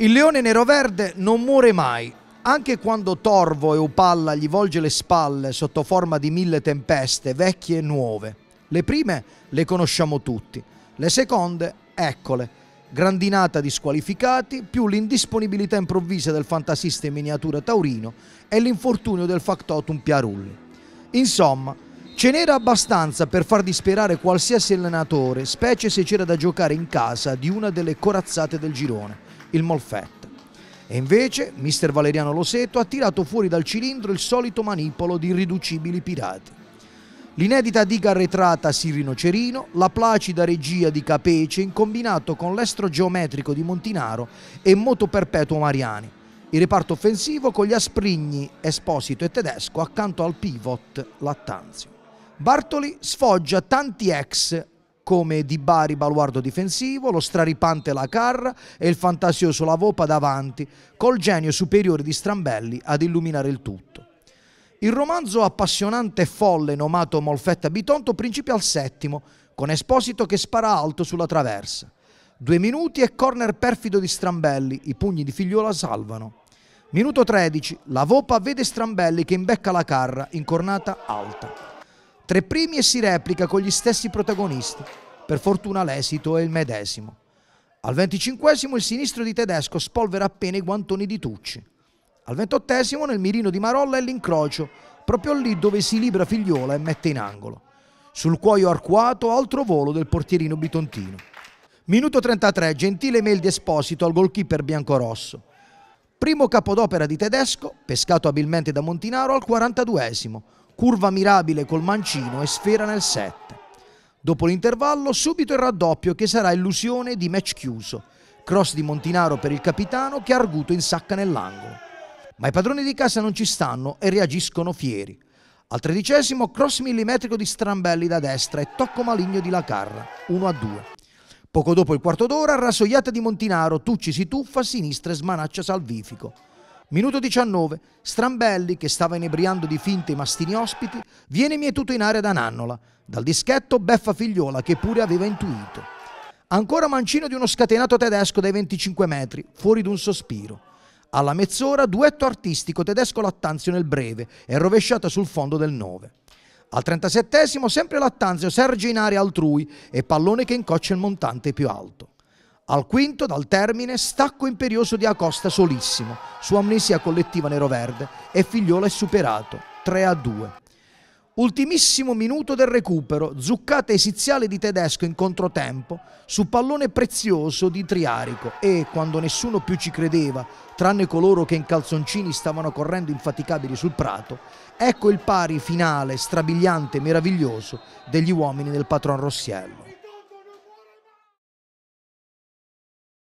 Il leone nero-verde non muore mai, anche quando Torvo e Upalla gli volge le spalle sotto forma di mille tempeste, vecchie e nuove. Le prime le conosciamo tutti, le seconde, eccole, grandinata di squalificati, più l'indisponibilità improvvisa del fantasista in miniatura taurino e l'infortunio del factotum Piarulli. Insomma, ce n'era abbastanza per far disperare qualsiasi allenatore, specie se c'era da giocare in casa di una delle corazzate del girone il Molfetta. E invece mister Valeriano Loseto ha tirato fuori dal cilindro il solito manipolo di irriducibili pirati. L'inedita diga arretrata Sirino Cerino, la placida regia di Capece in combinato con l'estro geometrico di Montinaro e moto perpetuo Mariani, il reparto offensivo con gli asprigni Esposito e Tedesco accanto al pivot Lattanzio. Bartoli sfoggia tanti ex come Di Bari baluardo difensivo, lo straripante La Carra e il fantasioso La Vopa davanti, col genio superiore di Strambelli ad illuminare il tutto. Il romanzo appassionante e folle nomato Molfetta Bitonto principia al settimo, con Esposito che spara alto sulla traversa. Due minuti e corner perfido di Strambelli, i pugni di Figliola salvano. Minuto 13, la Vopa vede Strambelli che imbecca la carra, incornata alta. Tre primi e si replica con gli stessi protagonisti. Per fortuna l'esito è il medesimo. Al venticinquesimo il sinistro di Tedesco spolvera appena i guantoni di Tucci. Al ventottesimo nel mirino di Marolla è l'incrocio, proprio lì dove si libra Figliola e mette in angolo. Sul cuoio arcuato altro volo del portierino bitontino. Minuto 33, Gentile di Esposito al goalkeeper biancorosso. Primo capodopera di Tedesco, pescato abilmente da Montinaro al 42esimo, curva mirabile col mancino e sfera nel 7. Dopo l'intervallo subito il raddoppio che sarà illusione di match chiuso. Cross di Montinaro per il capitano che Arguto insacca nell'angolo. Ma i padroni di casa non ci stanno e reagiscono fieri. Al tredicesimo cross millimetrico di Strambelli da destra e tocco maligno di Lacarra, 1 a 2. Poco dopo il quarto d'ora, rasoiata di Montinaro, Tucci si tuffa a sinistra e smanaccia Salvifico. Minuto 19, Strambelli, che stava inebriando di finte i mastini ospiti, viene mietuto in area da Nannola. Dal dischetto beffa figliola che pure aveva intuito. Ancora mancino di uno scatenato tedesco dai 25 metri, fuori d'un sospiro. Alla mezz'ora duetto artistico tedesco Lattanzio nel breve e rovesciata sul fondo del 9. Al 37 sempre Lattanzio serge in area altrui e pallone che incoccia il montante più alto. Al quinto, dal termine, stacco imperioso di Acosta solissimo, su amnesia collettiva neroverde e Figliola è superato, 3 a 2. Ultimissimo minuto del recupero, zuccata esiziale di Tedesco in controtempo, su pallone prezioso di Triarico e, quando nessuno più ci credeva, tranne coloro che in calzoncini stavano correndo infaticabili sul prato, ecco il pari finale, strabiliante, e meraviglioso, degli uomini del patron Rossiello.